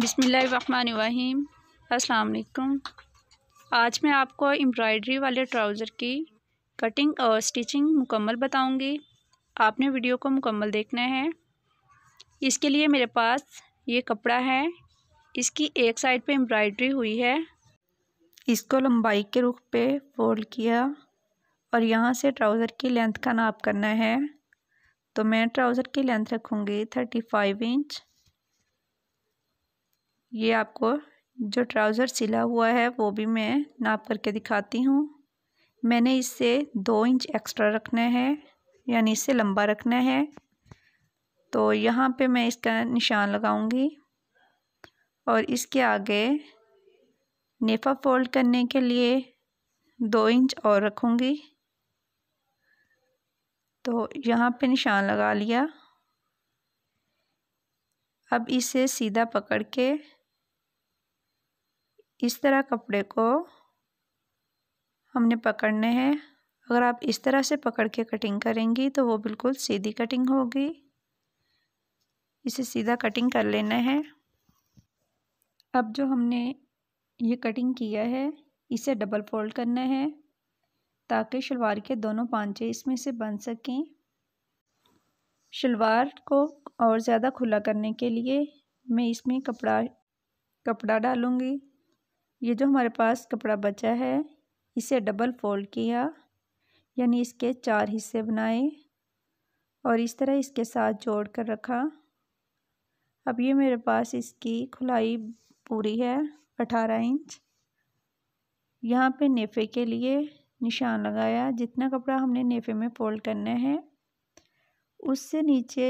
बिसमीम अलकुम आज मैं आपको एम्ब्रॉयडरी वाले ट्राउज़र की कटिंग और स्टिचिंग मुकम्मल बताऊंगी आपने वीडियो को मुकम्मल देखना है इसके लिए मेरे पास ये कपड़ा है इसकी एक साइड पे एम्ब्रॉयडरी हुई है इसको लंबाई के रुख पे फोल्ड किया और यहाँ से ट्राउज़र की लेंथ का नाप करना है तो मैं ट्राउज़र की लेंथ रखूँगी थर्टी फाइव इंच ये आपको जो ट्राउज़र सिला हुआ है वो भी मैं नाप करके दिखाती हूँ मैंने इससे दो इंच एक्स्ट्रा रखना है यानी इससे लंबा रखना है तो यहाँ पे मैं इसका निशान लगाऊंगी और इसके आगे नेफा फोल्ड करने के लिए दो इंच और रखूँगी तो यहाँ पे निशान लगा लिया अब इसे सीधा पकड़ के इस तरह कपड़े को हमने पकड़ने हैं अगर आप इस तरह से पकड़ के कटिंग करेंगी तो वो बिल्कुल सीधी कटिंग होगी इसे सीधा कटिंग कर लेना है अब जो हमने ये कटिंग किया है इसे डबल फोल्ड करना है ताकि शलवार के दोनों पांचे इसमें से बन सकें शलवार को और ज़्यादा खुला करने के लिए मैं इसमें कपड़ा कपड़ा डालूँगी ये जो हमारे पास कपड़ा बचा है इसे डबल फोल्ड किया यानी इसके चार हिस्से बनाए और इस तरह इसके साथ जोड़ कर रखा अब ये मेरे पास इसकी खुलाई पूरी है अठारह इंच यहाँ पे नेफ़े के लिए निशान लगाया जितना कपड़ा हमने नेफ़े में फोल्ड करना है उससे नीचे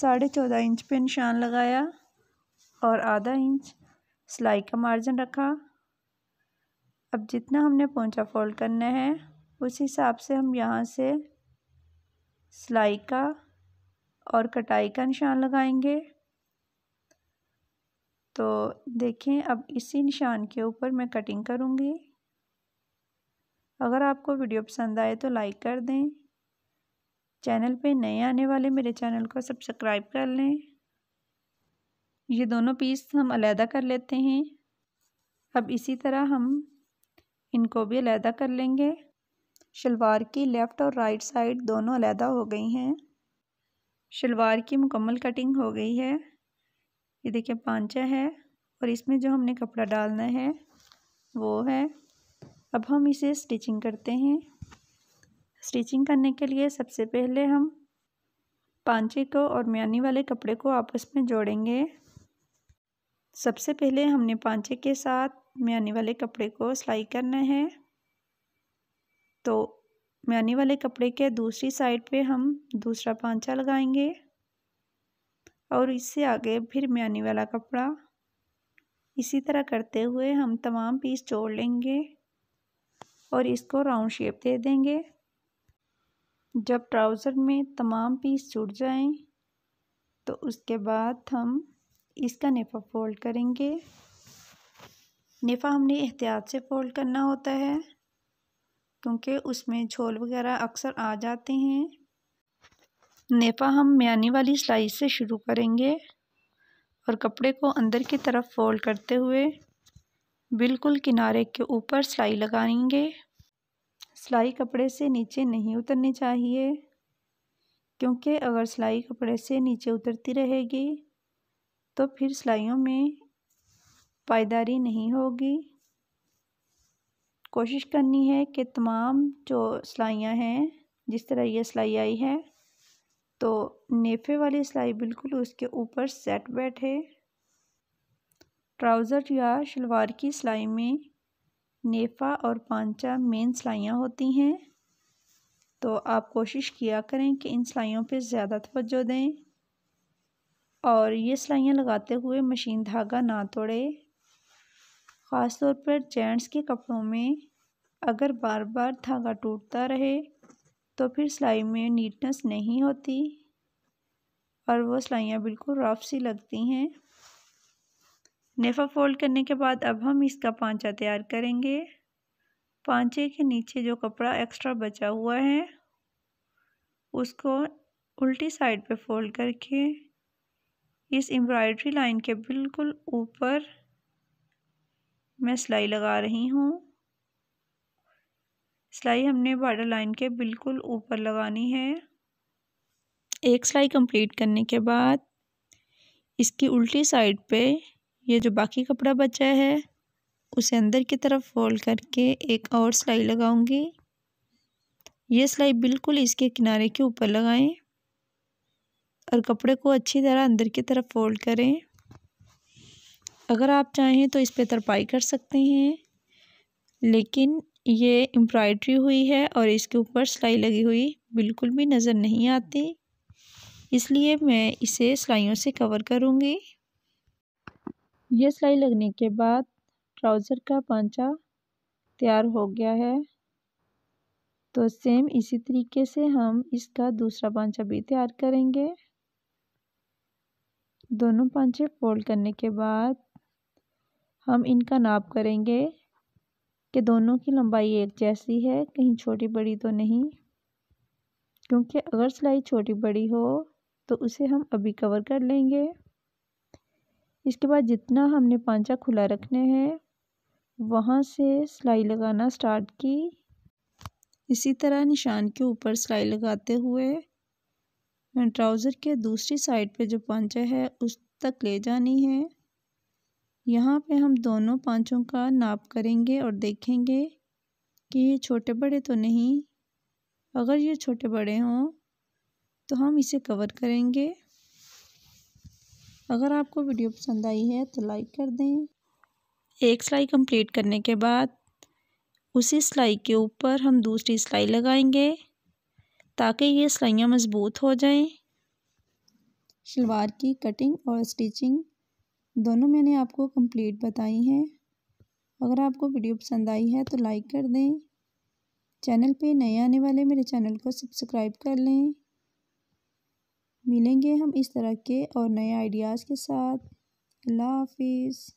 साढ़े चौदह इंच पे निशान लगाया और आधा इंच सिलाई का मार्जिन रखा अब जितना हमने पोंचा फोल्ड करना है उस हिसाब से हम यहाँ से सिलाई का और कटाई का निशान लगाएंगे तो देखें अब इसी निशान के ऊपर मैं कटिंग करूँगी अगर आपको वीडियो पसंद आए तो लाइक कर दें चैनल पे नए आने वाले मेरे चैनल को सब्सक्राइब कर लें ये दोनों पीस हम अलहदा कर लेते हैं अब इसी तरह हम इनको भी अलहदा कर लेंगे शलवार की लेफ़्ट और राइट साइड दोनों अलहदा हो गई हैं शलवार की मुकम्मल कटिंग हो गई है ये देखिए पांचा है और इसमें जो हमने कपड़ा डालना है वो है अब हम इसे स्टिचिंग करते हैं स्टिचिंग करने के लिए सबसे पहले हम पांचे को और म्यानी वाले कपड़े को आपस में जोड़ेंगे सबसे पहले हमने पांचे के साथ म्यानी वाले कपड़े को सिलाई करना है तो म्यानी वाले कपड़े के दूसरी साइड पे हम दूसरा पांचा लगाएंगे और इससे आगे फिर म्यानी वाला कपड़ा इसी तरह करते हुए हम तमाम पीस जोड़ लेंगे और इसको राउंड शेप दे देंगे जब ट्राउज़र में तमाम पीस जुड़ जाएं तो उसके बाद हम इसका नेफा फोल्ड करेंगे नेफा हमने एहतियात से फोल्ड करना होता है क्योंकि उसमें झोल वगैरह अक्सर आ जाते हैं नेफा हम म्यानी वाली सिलाई से शुरू करेंगे और कपड़े को अंदर की तरफ फोल्ड करते हुए बिल्कुल किनारे के ऊपर सिलाई लगाएंगे सिलाई कपड़े से नीचे नहीं उतरनी चाहिए क्योंकि अगर सिलाई कपड़े से नीचे उतरती रहेगी तो फिर सिलाइयों में पायदारी नहीं होगी कोशिश करनी है कि तमाम जो सिलाइयाँ हैं जिस तरह ये सिलाई आई है तो नेफे वाली सिलाई बिल्कुल उसके ऊपर सेट बैठे ट्राउज़र या शलवार की सिलाई में नेफा और पांचा मेन सिलाइयाँ होती हैं तो आप कोशिश किया करें कि इन सिलाइयों पर ज़्यादा तवज्जो दें और ये सिलाइयाँ लगाते हुए मशीन धागा ना तोड़े ख़ास तौर पर जेंट्स के कपड़ों में अगर बार बार धागा टूटता रहे तो फिर सिलाई में नीटनेस नहीं होती और वो सिलाइयाँ बिल्कुल रफ सी लगती हैं नेफा फोल्ड करने के बाद अब हम इसका पांचा तैयार करेंगे पांचे के नीचे जो कपड़ा एक्स्ट्रा बचा हुआ है उसको उल्टी साइड पे फोल्ड करके इस एम्ब्रॉयडरी लाइन के बिल्कुल ऊपर मैं सिलाई लगा रही हूँ सिलाई हमने बॉर्डर लाइन के बिल्कुल ऊपर लगानी है एक सिलाई कंप्लीट करने के बाद इसकी उल्टी साइड पे ये जो बाकी कपड़ा बचा है उसे अंदर की तरफ फोल्ड करके एक और सिलाई लगाऊंगी ये सिलाई बिल्कुल इसके किनारे के ऊपर लगाएं और कपड़े को अच्छी तरह अंदर की तरफ फोल्ड करें अगर आप चाहें तो इस पर तरपाई कर सकते हैं लेकिन ये एम्ब्रॉयड्री हुई है और इसके ऊपर सिलाई लगी हुई बिल्कुल भी नज़र नहीं आती इसलिए मैं इसे सिलाइयों से कवर करूँगी ये सिलाई लगने के बाद ट्राउज़र का पांचा तैयार हो गया है तो सेम इसी तरीके से हम इसका दूसरा पांचा भी तैयार करेंगे दोनों पाँचे फोल्ड करने के बाद हम इनका नाप करेंगे कि दोनों की लंबाई एक जैसी है कहीं छोटी बड़ी तो नहीं क्योंकि अगर सिलाई छोटी बड़ी हो तो उसे हम अभी कवर कर लेंगे इसके बाद जितना हमने पांचा खुला रखने हैं वहाँ से सिलाई लगाना स्टार्ट की इसी तरह निशान के ऊपर सिलाई लगाते हुए ट्राउज़र के दूसरी साइड पे जो पांचा है उस तक ले जानी है यहाँ पे हम दोनों पांचों का नाप करेंगे और देखेंगे कि ये छोटे बड़े तो नहीं अगर ये छोटे बड़े हों तो हम इसे कवर करेंगे अगर आपको वीडियो पसंद आई है तो लाइक कर दें एक सिलाई कंप्लीट करने के बाद उसी सिलाई के ऊपर हम दूसरी सिलाई लगाएंगे ताकि ये सिलाइयाँ मज़बूत हो जाएं शलवार की कटिंग और स्टिचिंग दोनों मैंने आपको कंप्लीट बताई हैं अगर आपको वीडियो पसंद आई है तो लाइक कर दें चैनल पे नए आने वाले मेरे चैनल को सब्सक्राइब कर लें मिलेंगे हम इस तरह के और नए आइडियाज़ के साथ अल्लाह हाफिज़